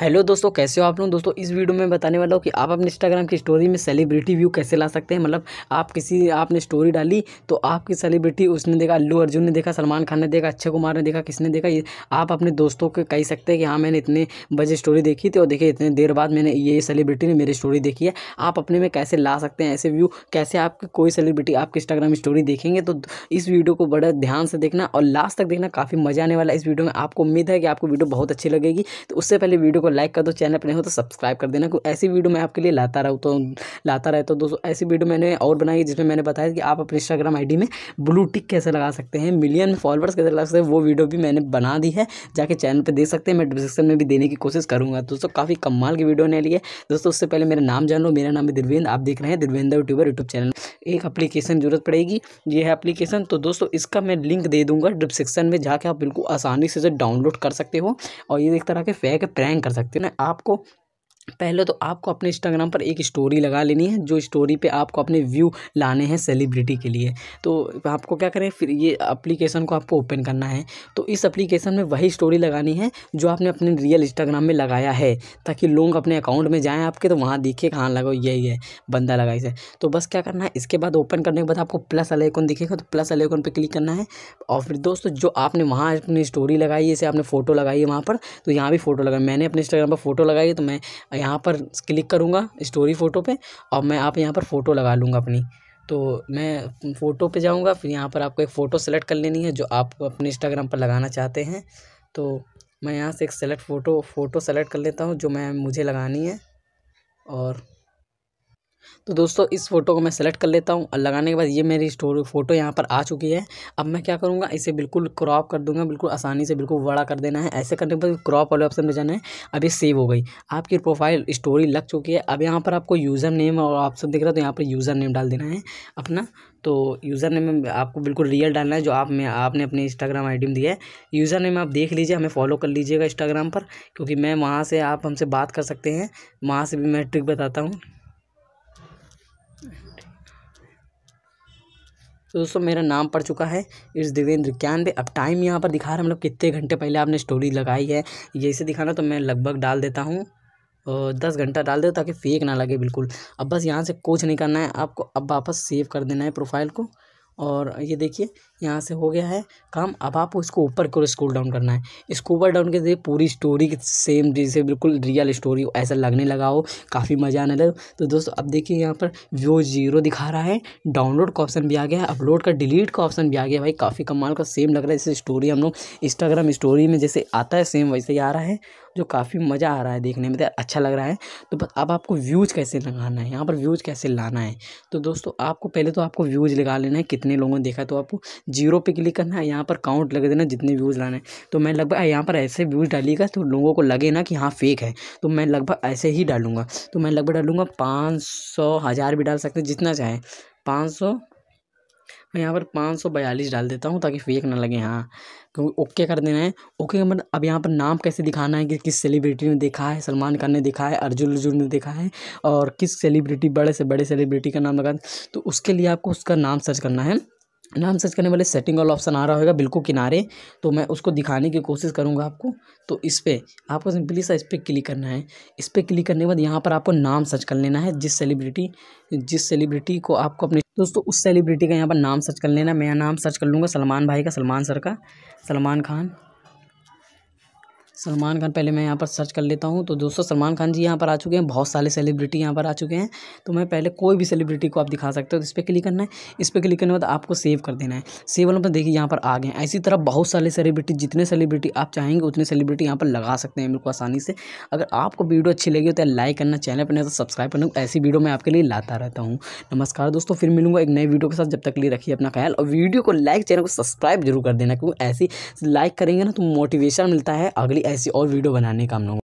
hello दोस्तों कैसे हो आप लोग दोस्तों इस वीडियो में बताने वाला हूँ कि आप अपने इंस्टाग्राम की स्टोरी में सेलिब्रिटी व्यू कैसे ला सकते हैं मतलब आप किसी आपने स्टोरी डाली तो आपकी सेलिब्रिटी उसने देखा अल्लू अर्जुन ने देखा सलमान खान ने देखा अक्षय कुमार ने देखा किसने देखा ये आप अपने दोस्तों को कह सकते हैं कि हाँ मैंने इतने बजे स्टोरी देखी थी और देखिए इतने देर बाद मैंने ये सेलिब्रिटी ने मेरी स्टोरी देखी है आप अपने में कैसे ला सकते हैं ऐसे व्यू कैसे आपकी कोई सेलिब्रिटी आपकी इंस्टाग्राम स्टोरी देखेंगे तो इस वीडियो को बड़ा ध्यान से देखना और लास्ट तक देखना काफ़ी मज़ा आने वाला इस वीडियो में आपको उम्मीद है कि आपको वीडियो बहुत अच्छी लगेगी तो उससे पहले वीडियो को लाइक कर दो चैनल पर नहीं हो तो सब्सक्राइब कर देना कोई ऐसी वीडियो मैं आपके लिए लाता रहूँ तो लाता रहता तो दोस्तों ऐसी वीडियो मैंने और बनाई जिसमें मैंने बताया कि आप अपने इंस्टाग्राम आई में ब्लू टिक कैसे लगा सकते हैं मिलियन फॉलोअर्स कैसे लगा सकते हैं वो वीडियो भी मैंने बना दी है जाके चैनल पर देख सकते हैं मैं डिस्क्रिप्शन में भी देने की कोशिश करूँगा दोस्तों काफ़ी कमाल की वीडियो ने लिए दोस्तों उससे पहले मेरा नाम जान लो मेरा नाम है दिलवेंद्र आप देख रहे हैं दिलवेंद्र यूट्यूबर यूट्यूब चैनल एक अप्लीकेशन ज़रूरत पड़ेगी ये है अप्लीकेशन तो दोस्तों इसका मैं लिंक दे दूंगा डिस्क्रिप्शन में जाके आप बिल्कुल आसानी से डाउनलोड कर सकते हो और ये एक तरह के फेक प्रैंक कर सकते हो ना आपको पहले तो आपको अपने इंस्टाग्राम पर एक स्टोरी लगा लेनी है जो स्टोरी पे आपको अपने व्यू लाने हैं सेलिब्रिटी के लिए तो आपको क्या करें फिर ये एप्लीकेशन को आपको ओपन करना है तो इस एप्लीकेशन में वही स्टोरी लगानी है जो आपने अपने रियल इंस्टाग्राम में लगाया है ताकि लोग अपने अकाउंट में जाएँ आपके तो वहाँ दिखे कहाँ लगाओ यही है बंदा लगाई इसे तो बस क्या करना है इसके बाद ओपन करने के बाद आपको प्लस वाला दिखेगा तो प्लस वाले पर क्लिक करना है और फिर दोस्तों जो आपने वहाँ अपनी स्टोरी लगाई है जैसे आपने फ़ोटो लगाई है वहाँ पर तो यहाँ भी फ़ोटो लगाई मैंने अपने इंस्टाग्राम पर फ़ोटो लगाई तो मैं यहाँ पर क्लिक करूँगा स्टोरी फ़ोटो पे और मैं आप यहाँ पर फ़ोटो लगा लूँगा अपनी तो मैं फ़ोटो पे जाऊँगा फिर यहाँ पर आपको एक फ़ोटो सेलेक्ट कर लेनी है जो आप अपने इंस्टाग्राम पर लगाना चाहते हैं तो मैं यहाँ से एक सेलेक्ट फ़ोटो फ़ोटो सेलेक्ट कर लेता हूँ जो मैं मुझे लगानी है और तो दोस्तों इस फोटो को मैं सेलेक्ट कर लेता हूँ और लगाने के बाद ये मेरी स्टोरी फोटो यहाँ पर आ चुकी है अब मैं क्या करूँगा इसे बिल्कुल क्रॉप कर दूंगा बिल्कुल आसानी से बिल्कुल बड़ा कर देना है ऐसे करने के बाद क्रॉप वाले ऑप्शन में जाना है अभी सेव हो गई आपकी प्रोफाइल स्टोरी लग चुकी है अब यहाँ पर आपको यूज़र नेम और ऑप्शन दिख रहा है तो यहाँ पर यूज़र नेम डाल देना है अपना तो यूज़र नेम में आपको बिल्कुल रियल डालना है जो आप में आपने अपने इंस्टाग्राम आईडी में दिया है यूज़र नेम आप देख लीजिए हमें फॉलो कर लीजिएगा इंस्टाग्राम पर क्योंकि मैं वहाँ से आप हमसे बात कर सकते हैं वहाँ से भी मैं ट्रिक बताता हूँ तो दोस्तों मेरा नाम पड़ चुका है इट्स देवेंद्र इक्यानवे अब टाइम यहाँ पर दिखा रहा है मतलब कितने घंटे पहले आपने स्टोरी लगाई है ये इसे दिखाना तो मैं लगभग डाल देता हूँ दस घंटा डाल दे ताकि फेक ना लगे बिल्कुल अब बस यहाँ से कुछ नहीं करना है आपको अब वापस सेव कर देना है प्रोफाइल को और ये देखिए यहाँ से हो गया है काम अब आपको इसको ऊपर करो स्क्रोल डाउन करना है इसको ऊपर डाउन के जरिए पूरी स्टोरी सेम जैसे बिल्कुल रियल स्टोरी ऐसा लगने लगा हो काफ़ी मज़ा आने लगा तो दोस्तों अब देखिए यहाँ पर व्यो जीरो दिखा रहा है डाउनलोड का ऑप्शन भी आ गया है अपलोड का डिलीट का ऑप्शन भी आ गया भाई काफ़ी कमाल का सेम लग रहा है जैसे स्टोरी हम लोग इंस्टाग्राम स्टोरी में जैसे आता है सेम वैसे ही आ रहा है जो काफ़ी मज़ा आ रहा है देखने में तो अच्छा लग रहा है तो बस अब आपको व्यूज़ कैसे लगाना है यहाँ पर व्यूज़ कैसे लाना है तो दोस्तों आपको पहले तो आपको व्यूज़ लगा लेना है कितने लोगों ने देखा तो आपको जीरो पे क्लिक करना है यहाँ पर काउंट लगा देना जितने व्यूज़ लाना है तो मैं लगभग यहाँ पर ऐसे व्यूज़ डालिएगा तो लोगों को लगे ना कि हाँ फेक है तो मैं लगभग ऐसे ही डालूंगा तो मैं लगभग डालूंगा पाँच सौ हज़ार भी डाल सकते हैं जितना चाहें पाँच सौ मैं यहाँ पर पाँच सौ बयालीस डाल देता हूँ ताकि फेक ना लगे हाँ क्योंकि ओके कर देना है ओके मतलब अब यहाँ पर नाम कैसे दिखाना है कि किस सेलिब्रिटी ने देखा है सलमान खान ने देखा है अर्जुन अर्जुन ने देखा है और किस सेलिब्रिटी बड़े से बड़े सेलिब्रिटी का नाम लगा तो उसके लिए आपको उसका नाम सर्च करना है नाम सर्च करने वाले सेटिंग वाला ऑप्शन आ रहा होगा बिल्कुल किनारे तो मैं उसको दिखाने की कोशिश करूँगा आपको तो इस पर आपको सिंपली सा इस पर क्लिक करना है इस पर क्लिक करने के बाद यहाँ पर आपको नाम सर्च कर लेना है जिस सेलिब्रिटी जिस सेलिब्रिटी को आपको अपने दोस्तों उस सेलिब्रिटी का यहाँ पर नाम सर्च कर लेना मैं नाम सर्च कर लूँगा सलमान भाई का सलमान सर का सलमान खान सलमान खान पहले मैं यहाँ पर सर्च कर लेता हूँ तो दोस्तों सलमान खान जी यहाँ पर आ चुके हैं बहुत सारे सेलिब्रिटी यहाँ पर आ चुके हैं तो मैं पहले कोई भी सेलिब्रिटी को आप दिखा सकते हो तो इस पर क्लिक करना है इस पर क्लिक करने के बाद आपको सेव कर देना है सेव वालों पर देखिए यहाँ पर आ गए हैं ऐसी तरह बहुत सारे सेलिब्रिटी जितने सेलिब्रिटी आप चाहेंगे उतने सेलिब्रिटी यहाँ पर लगा सकते हैं बिल्कुल आसानी से अगर आपको वीडियो अच्छी लगी हो तो लाइक करना चैनल पर नहीं तो सब्सक्राइब करना ऐसी वीडियो मैं आपके लिए लाता रहता हूँ नमस्कार दोस्तों फिर मिलूंगा एक नई वीडियो के साथ जब तक लिए रखिए अपना ख्याल और वीडियो को लाइक चैनल को सब्सक्राइब जरूर कर देना क्योंकि ऐसी लाइक करेंगे ना तो मोटिवेशन मिलता है अगली ऐसी और वीडियो बनाने का हम लोग